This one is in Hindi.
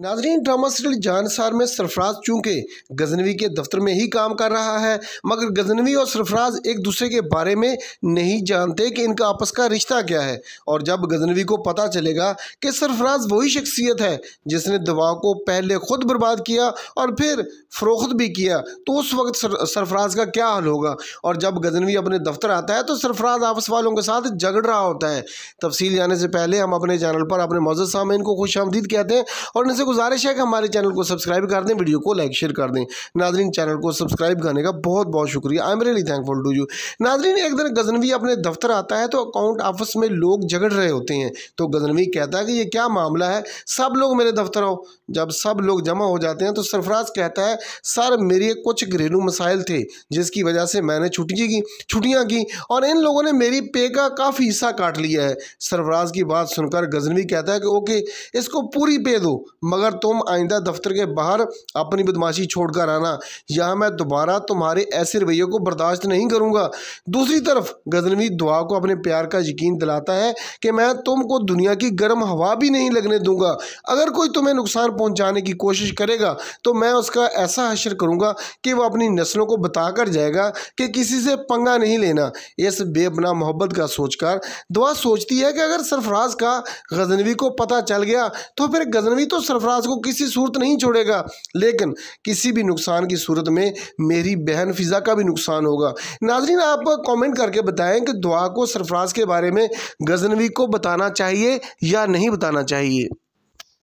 नाजरीन ड्रामा सीरियल जानसार में सरफराज चूंकि गजनवी के दफ्तर में ही काम कर रहा है मगर गजनवी और सरफराज एक दूसरे के बारे में नहीं जानते कि इनका आपस का रिश्ता क्या है और जब गजनवी को पता चलेगा कि सरफराज वही शख्सियत है जिसने दवा को पहले खुद बर्बाद किया और फिर फरोख्त भी किया तो उस वक्त सर, सरफराज का क्या हाल होगा और जब गजनवी अपने दफ्तर आता है तो सरफराज आपस वालों के साथ झगड़ रहा होता है तफसील जाने से पहले हम अपने चैनल पर अपने मौजूद सामने इनको खुश आमदीद कहते हैं और इनसे गुजारिश है कि हमारे चैनल को सब्सक्राइब कर दें वीडियो को लाइक शेयर कर दें नाजरीन चैनल को सब्सक्राइब करने का बहुत बहुत शुक्रिया I am really thankful to you नाजरीन एक दिन गजनवी अपने दफ्तर आता है तो अकाउंट ऑफिस में लोग झगड़ रहे होते हैं तो गजनवी कहता है कि ये क्या मामला है सब लोग मेरे दफ्तर आओ जब सब लोग जमा हो जाते हैं तो सरफराज कहता है सर मेरे कुछ घरेलू मसाइल थे जिसकी वजह से मैंने छुट्टी की छुट्टियाँ की और इन लोगों ने मेरी पे का काफ़ी हिस्सा काट लिया है सरफराज की बात सुनकर गजनवी कहता है कि ओके इसको पूरी पे दो मगर मगर तुम आइंदा दफ्तर के बाहर अपनी बदमाशी छोड़ कर आना यहाँ मैं दोबारा तुम्हारे ऐसे रवैये को बर्दाश्त नहीं करूँगा दूसरी तरफ गजनवी दुआ को अपने प्यार का यकीन दिलाता है कि मैं तुमको दुनिया की गर्म हवा भी नहीं लगने दूंगा अगर कोई तुम्हें नुकसान पहुँचाने की कोशिश करेगा तो मैं उसका ऐसा हशर करूँगा कि वह अपनी नस्लों को बता कर जाएगा कि किसी से पंगा नहीं लेना इस बेपना मोहब्बत का सोचकर दुआ सोचती है कि अगर सरफराज का गजनवी को पता चल गया तो फिर गजनवी तो सरफराज नटराज को किसी सूरत नहीं छोड़ेगा लेकिन किसी भी नुकसान की सूरत में मेरी बहन फिज़ा का भी नुकसान होगा नाजरीन आप कमेंट करके बताएं कि दुआ को सरफराज के बारे में गजनवी को बताना चाहिए या नहीं बताना चाहिए